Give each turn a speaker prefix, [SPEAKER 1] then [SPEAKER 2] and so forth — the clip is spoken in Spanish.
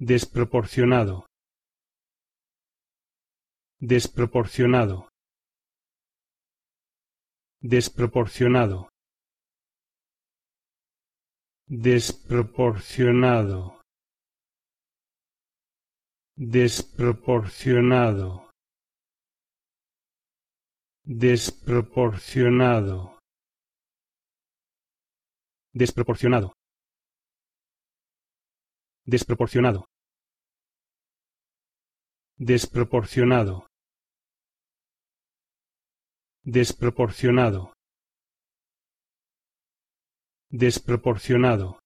[SPEAKER 1] desproporcionado desproporcionado desproporcionado desproporcionado desproporcionado desproporcionado desproporcionado desproporcionado desproporcionado desproporcionado desproporcionado